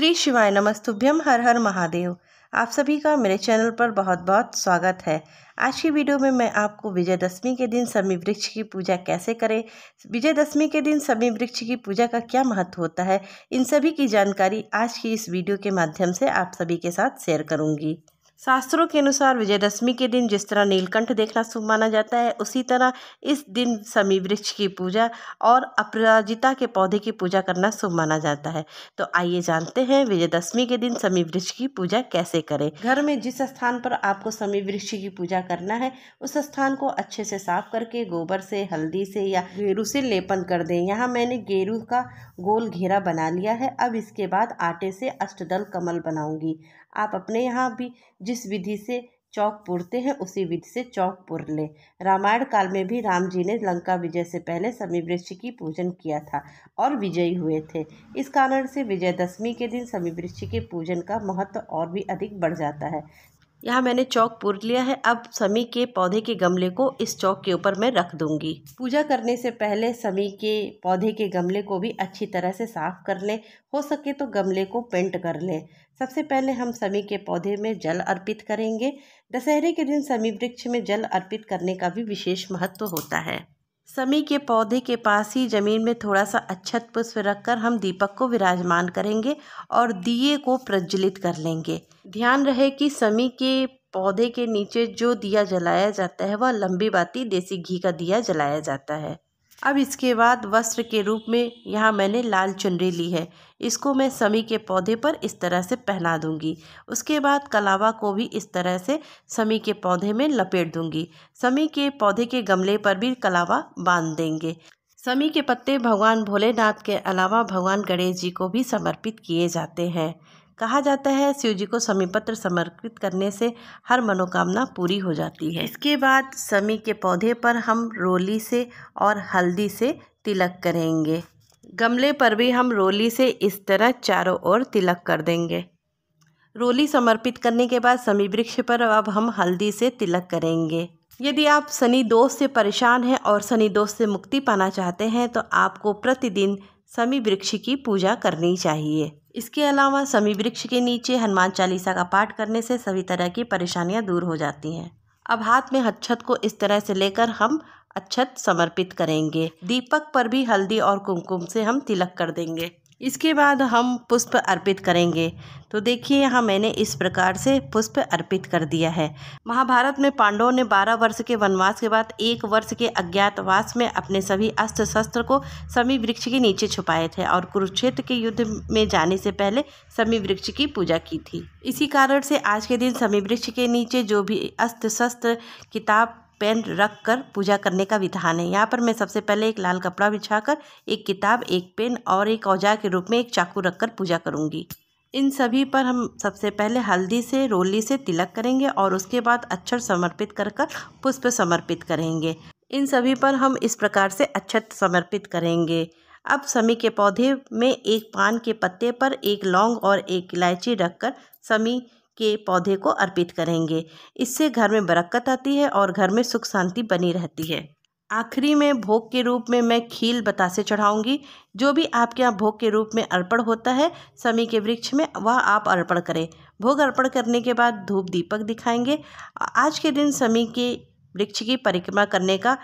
श्री शिवाय नमस्तुभ्यम हर हर महादेव आप सभी का मेरे चैनल पर बहुत बहुत स्वागत है आज की वीडियो में मैं आपको विजयदशमी के दिन समी वृक्ष की पूजा कैसे करें विजयदशमी के दिन समी वृक्ष की पूजा का क्या महत्व होता है इन सभी की जानकारी आज की इस वीडियो के माध्यम से आप सभी के साथ शेयर करूंगी शास्त्रों के अनुसार विजयदशमी के दिन जिस तरह नीलकंठ देखना शुभ माना जाता है उसी तरह इस दिन समी वृक्ष की पूजा और अपराजिता के पौधे की पूजा करना शुभ माना जाता है तो आइए जानते हैं विजयदशमी के दिन समी वृक्ष की पूजा कैसे करें घर में जिस स्थान पर आपको समी वृक्ष की पूजा करना है उस स्थान को अच्छे से साफ करके गोबर से हल्दी से या गेरू से लेपन कर दें यहाँ मैंने गेरू का गोल घेरा बना लिया है अब इसके बाद आटे से अष्टदल कमल बनाऊंगी आप अपने यहाँ भी जिस विधि से चौक पूरते हैं उसी विधि से चौक पूर लें रामायण काल में भी राम जी ने लंका विजय से पहले समी वृक्ष की पूजन किया था और विजयी हुए थे इस कारण से विजयदशमी के दिन समी वृक्ष के पूजन का महत्व और भी अधिक बढ़ जाता है यहाँ मैंने चौक पूर लिया है अब समी के पौधे के गमले को इस चौक के ऊपर मैं रख दूंगी पूजा करने से पहले समी के पौधे के गमले को भी अच्छी तरह से साफ कर लें हो सके तो गमले को पेंट कर लें सबसे पहले हम समी के पौधे में जल अर्पित करेंगे दशहरे के दिन समी वृक्ष में जल अर्पित करने का भी विशेष महत्व होता है समी के पौधे के पास ही ज़मीन में थोड़ा सा अच्छत पुष्प रखकर हम दीपक को विराजमान करेंगे और दिए को प्रज्वलित कर लेंगे ध्यान रहे कि समी के पौधे के नीचे जो दिया जलाया जाता है वह लंबी बाती देसी घी का दिया जलाया जाता है अब इसके बाद वस्त्र के रूप में यहाँ मैंने लाल चुनरी ली है इसको मैं समी के पौधे पर इस तरह से पहना दूंगी उसके बाद कलावा को भी इस तरह से समी के पौधे में लपेट दूंगी समी के पौधे के गमले पर भी कलावा बांध देंगे समी के पत्ते भगवान भोलेनाथ के अलावा भगवान गणेश जी को भी समर्पित किए जाते हैं कहा जाता है शिव जी को समी पत्र समर्पित करने से हर मनोकामना पूरी हो जाती है इसके बाद समी के पौधे पर हम रोली से और हल्दी से तिलक करेंगे गमले पर भी हम रोली से इस तरह चारों ओर तिलक कर देंगे रोली समर्पित करने के बाद समी वृक्ष पर अब हम हल्दी से तिलक करेंगे यदि आप शनि दोष से परेशान हैं और शनि दोष से मुक्ति पाना चाहते हैं तो आपको प्रतिदिन समी वृक्ष की पूजा करनी चाहिए इसके अलावा समी वृक्ष के नीचे हनुमान चालीसा का पाठ करने से सभी तरह की परेशानियाँ दूर हो जाती हैं अब हाथ में हच्छत को इस तरह से लेकर हम अक्षत समर्पित करेंगे दीपक पर भी हल्दी और कुमकुम से हम तिलक कर देंगे इसके बाद हम पुष्प अर्पित करेंगे तो देखिए यहाँ मैंने इस प्रकार से पुष्प अर्पित कर दिया है महाभारत में पांडवों ने 12 वर्ष के वनवास के बाद एक वर्ष के अज्ञातवास में अपने सभी अस्त्र शस्त्र को समी वृक्ष के नीचे छुपाए थे और कुरुक्षेत्र के युद्ध में जाने से पहले समी वृक्ष की पूजा की थी इसी कारण से आज के दिन समी वृक्ष के नीचे जो भी अस्त्र शस्त्र किताब पेन रख कर पूजा करने का विधान है यहाँ पर मैं सबसे पहले एक लाल कपड़ा बिछाकर एक किताब एक पेन और एक औजार के रूप में एक चाकू रखकर पूजा करूँगी इन सभी पर हम सबसे पहले हल्दी से रोली से तिलक करेंगे और उसके बाद अक्षर समर्पित कर कर पुष्प समर्पित करेंगे इन सभी पर हम इस प्रकार से अक्षत समर्पित करेंगे अब समी के पौधे में एक पान के पत्ते पर एक लौंग और एक इलायची रखकर समी के पौधे को अर्पित करेंगे इससे घर में बरक्क़त आती है और घर में सुख शांति बनी रहती है आखिरी में भोग के रूप में मैं खील बतासे चढ़ाऊंगी जो भी आपके यहाँ भोग के रूप में अर्पण होता है समी के वृक्ष में वह आप अर्पण करें भोग अर्पण करने के बाद धूप दीपक दिखाएंगे आज के दिन समी के वृक्ष की परिक्रमा करने का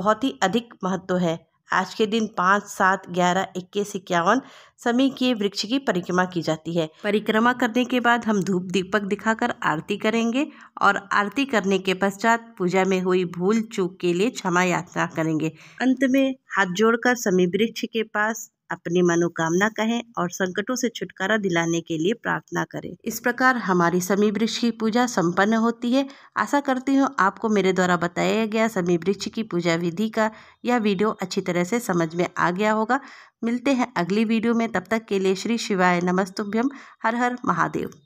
बहुत ही अधिक महत्व है आज के दिन पाँच सात ग्यारह इक्कीस इक्यावन समय के वृक्ष की परिक्रमा की जाती है परिक्रमा करने के बाद हम धूप दीपक दिखाकर आरती करेंगे और आरती करने के पश्चात पूजा में हुई भूल चूक के लिए क्षमा यात्रा करेंगे अंत में हाथ जोड़कर समी वृक्ष के पास अपनी मनोकामना कहें और संकटों से छुटकारा दिलाने के लिए प्रार्थना करें इस प्रकार हमारी समी वृक्ष की पूजा संपन्न होती है आशा करती हूँ आपको मेरे द्वारा बताया गया समी वृक्ष की पूजा विधि का यह वीडियो अच्छी तरह से समझ में आ गया होगा मिलते हैं अगली वीडियो में तब तक के लिए श्री शिवाय नमस्तुभ्यम हर हर महादेव